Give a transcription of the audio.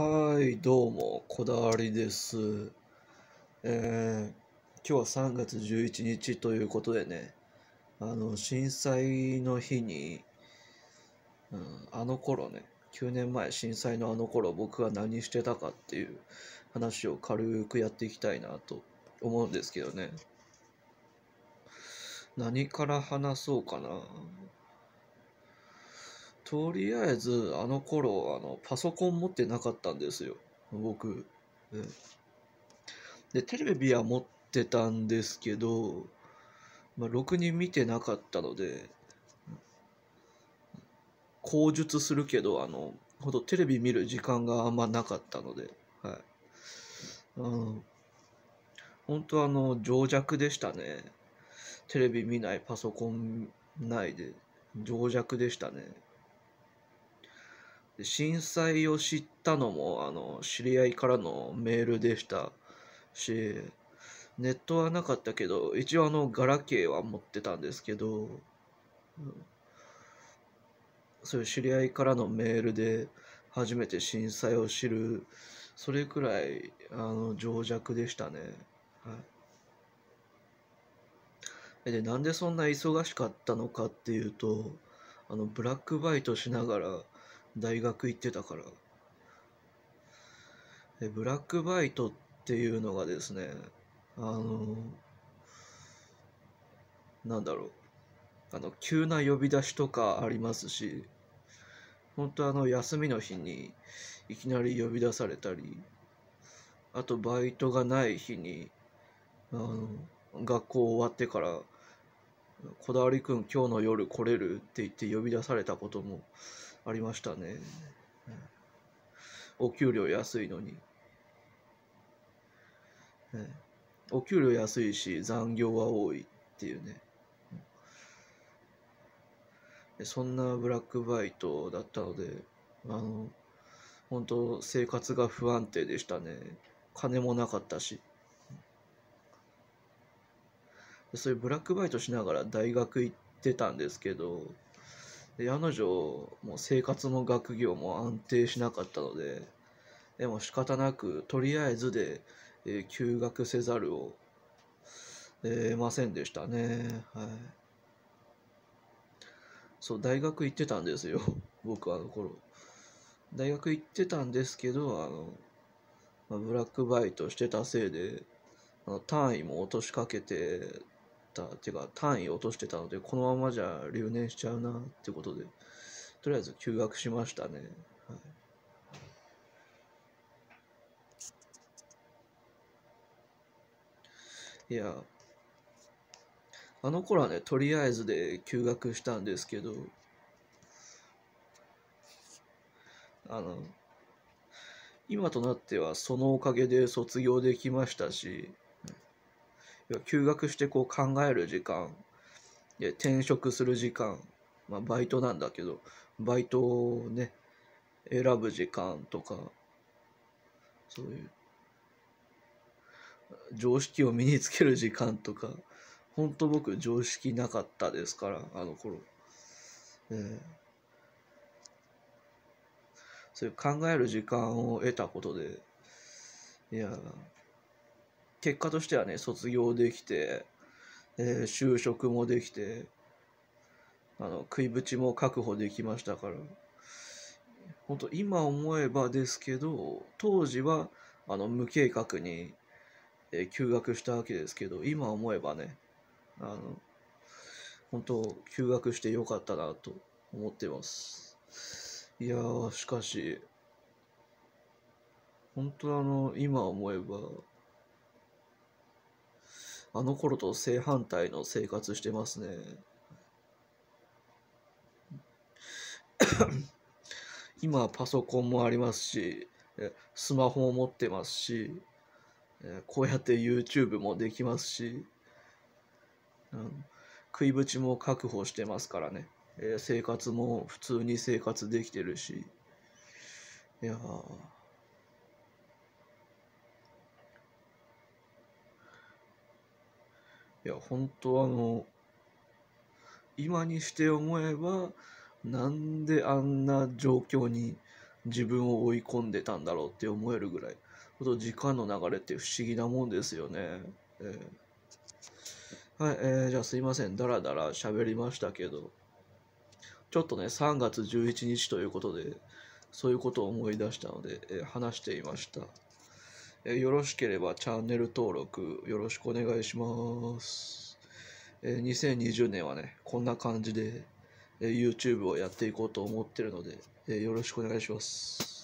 はい、どうも、こだわりです。えー、今日は3月11日ということでね、あの、震災の日に、うん、あの頃ね、9年前、震災のあの頃、僕は何してたかっていう話を軽くやっていきたいなと思うんですけどね。何から話そうかな。とりあえず、あの頃、あの、パソコン持ってなかったんですよ。僕。うん、で、テレビは持ってたんですけど、まあ、ろくに見てなかったので、口述するけど、あの、ほどテレビ見る時間があんまなかったので、はい。うん。本当あの、情弱でしたね。テレビ見ない、パソコンないで、情弱でしたね。で震災を知ったのもあの知り合いからのメールでしたしネットはなかったけど一応あのガラケーは持ってたんですけど、うん、そういう知り合いからのメールで初めて震災を知るそれくらいあの情弱でしたね。はい、でなんでそんな忙しかったのかっていうとあのブラックバイトしながら大学行ってたから。でブラックバイトっていうのがですね、あの、なんだろう。あの、急な呼び出しとかありますし、本当あの、休みの日にいきなり呼び出されたり、あとバイトがない日に、あの、学校終わってから、こだわりくん今日の夜来れるって言って呼び出されたこともありましたね。お給料安いのに。お給料安いし残業は多いっていうね。そんなブラックバイトだったので、あの、本当生活が不安定でしたね。金もなかったし。そういうブラックバイトしながら大学行ってたんですけど、で彼女も生活も学業も安定しなかったのででも仕方なくとりあえずで、えー、休学せざるを得ませんでしたねはいそう大学行ってたんですよ 僕あの頃大学行ってたんですけどあの、まブラックバイトしてたせいであの単位も落としかけて、てか単位落としてたので、このままじゃ留年しちゃうなってことで、とりあえず休学しましたね。はい、いや、あの頃はね、とりあえずで休学したんですけど、あの、今となってはそのおかげで卒業できましたし、休学してこう考える時間転職する時間、まあ、バイトなんだけどバイトをね選ぶ時間とかそういう常識を身につける時間とか本当僕常識なかったですからあの頃、えー、そういう考える時間を得たことでいや結果としてはね、卒業できて、えー、就職もできて、あの、食いぶちも確保できましたから、本当今思えばですけど、当時は、あの、無計画に、えー、休学したわけですけど、今思えばね、あの、本当休学してよかったなと思ってます。いやー、しかし、本当あの、今思えば、あの頃と正反対の生活してますね。今パソコンもありますし、スマホも持ってますし、こうやって YouTube もできますし、うん、食いぶちも確保してますからね、えー、生活も普通に生活できてるし、いやー、いや、本当あの、今にして思えば、なんであんな状況に自分を追い込んでたんだろうって思えるぐらい、ほと時間の流れって不思議なもんですよね。えー、はい、えー、じゃあすいません、だらだら喋りましたけど、ちょっとね、3月11日ということで、そういうことを思い出したので、えー、話していました。えよろしければチャンネル登録よろしくお願いします。え2020年はね、こんな感じで、え YouTube をやっていこうと思ってるので、えよろしくお願いします。